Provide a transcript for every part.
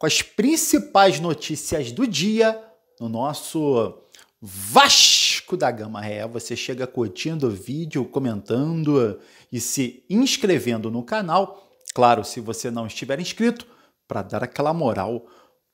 com as principais notícias do dia no nosso Vasco da Gama real Você chega curtindo o vídeo, comentando e se inscrevendo no canal. Claro, se você não estiver inscrito, para dar aquela moral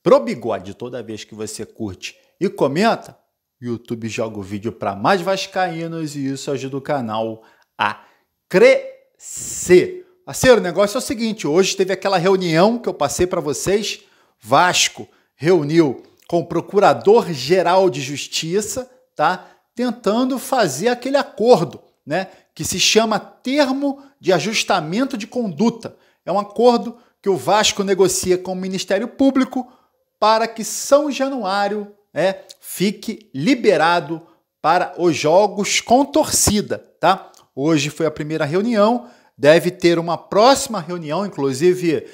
pro bigode toda vez que você curte e comenta, YouTube joga o vídeo para mais vascaínos e isso ajuda o canal a crescer. Parceiro, o negócio é o seguinte, hoje teve aquela reunião que eu passei para vocês Vasco reuniu com o Procurador-Geral de Justiça, tá? Tentando fazer aquele acordo, né? Que se chama Termo de Ajustamento de Conduta. É um acordo que o Vasco negocia com o Ministério Público para que São Januário é, fique liberado para os jogos com torcida, tá? Hoje foi a primeira reunião deve ter uma próxima reunião, inclusive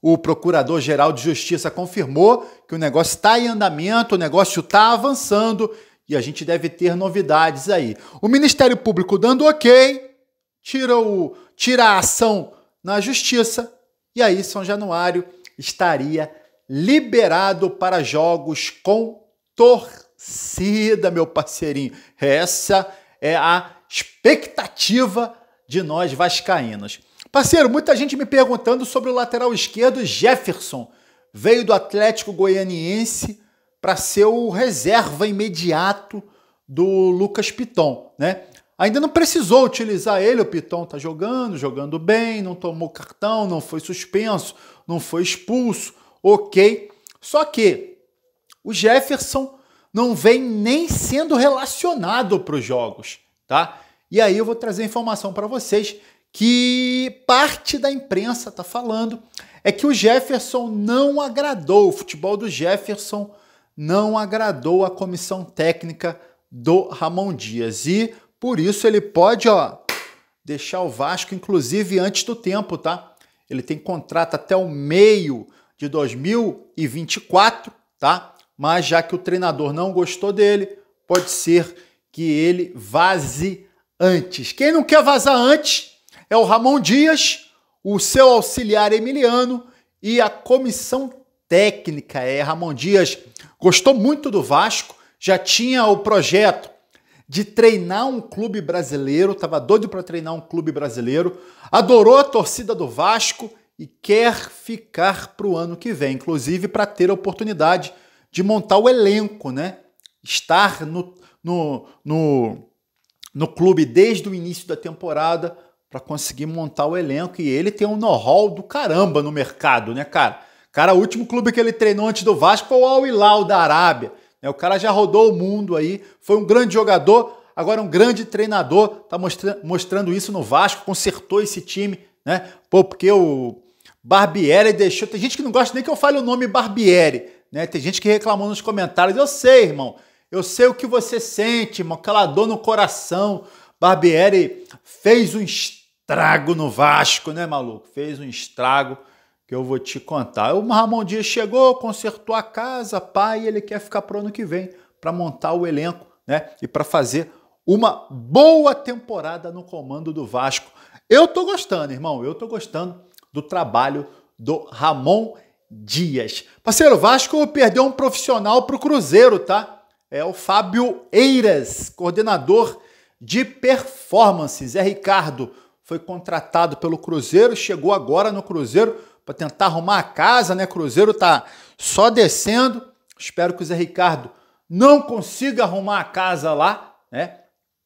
o Procurador-Geral de Justiça confirmou que o negócio está em andamento, o negócio está avançando e a gente deve ter novidades aí. O Ministério Público dando ok, tira, o, tira a ação na Justiça e aí São Januário estaria liberado para jogos com torcida, meu parceirinho. Essa é a expectativa de nós vascaínos. Parceiro, muita gente me perguntando sobre o lateral esquerdo Jefferson. Veio do Atlético Goianiense para ser o reserva imediato do Lucas Piton, né? Ainda não precisou utilizar ele, o Piton tá jogando, jogando bem, não tomou cartão, não foi suspenso, não foi expulso, ok. Só que o Jefferson não vem nem sendo relacionado para os jogos, tá? E aí eu vou trazer informação para vocês que parte da imprensa está falando é que o Jefferson não agradou, o futebol do Jefferson não agradou a comissão técnica do Ramon Dias e por isso ele pode, ó, deixar o Vasco inclusive antes do tempo, tá? Ele tem contrato até o meio de 2024, tá? Mas já que o treinador não gostou dele, pode ser que ele vaze antes. Quem não quer vazar antes é o Ramon Dias, o seu auxiliar Emiliano e a comissão técnica. É, Ramon Dias gostou muito do Vasco, já tinha o projeto de treinar um clube brasileiro, estava doido para treinar um clube brasileiro, adorou a torcida do Vasco e quer ficar para o ano que vem, inclusive para ter a oportunidade de montar o elenco, né? Estar no, no, no no clube desde o início da temporada para conseguir montar o elenco. E ele tem um know-how do caramba no mercado, né, cara? Cara, o último clube que ele treinou antes do Vasco foi é o Al Hilal da Arábia. é O cara já rodou o mundo aí, foi um grande jogador, agora um grande treinador, tá mostrando isso no Vasco, consertou esse time, né? Pô, porque o Barbieri deixou. Tem gente que não gosta nem que eu fale o nome Barbieri, né? Tem gente que reclamou nos comentários. Eu sei, irmão. Eu sei o que você sente, irmão, aquela dor no coração. Barbieri fez um estrago no Vasco, né, maluco? Fez um estrago que eu vou te contar. O Ramon Dias chegou, consertou a casa, pai, ele quer ficar pro ano que vem para montar o elenco, né? E para fazer uma boa temporada no comando do Vasco. Eu tô gostando, irmão. Eu tô gostando do trabalho do Ramon Dias. Parceiro, o Vasco perdeu um profissional pro Cruzeiro, tá? é o Fábio Eiras, coordenador de performances. É Ricardo, foi contratado pelo Cruzeiro, chegou agora no Cruzeiro para tentar arrumar a casa, né? Cruzeiro tá só descendo. Espero que o Zé Ricardo não consiga arrumar a casa lá, né?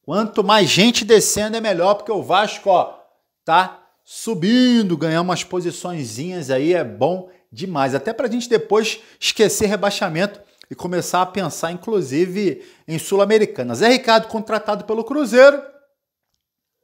Quanto mais gente descendo é melhor, porque o Vasco, ó, tá subindo, ganhar umas posiçõeszinhas aí é bom demais. Até para a gente depois esquecer rebaixamento e começar a pensar, inclusive, em Sul-Americana. Zé Ricardo, contratado pelo Cruzeiro,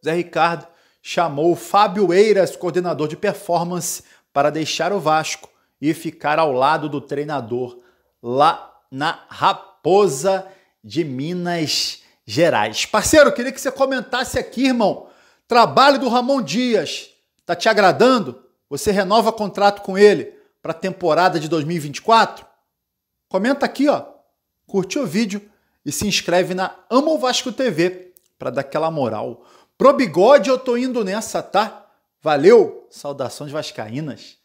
Zé Ricardo chamou Fábio Eiras, coordenador de performance, para deixar o Vasco e ficar ao lado do treinador lá na Raposa de Minas Gerais. Parceiro, queria que você comentasse aqui, irmão. Trabalho do Ramon Dias tá te agradando? Você renova contrato com ele para a temporada de 2024? Comenta aqui, ó, curte o vídeo e se inscreve na Amo Vasco TV para dar aquela moral. Pro bigode eu tô indo nessa, tá? Valeu! Saudações vascaínas.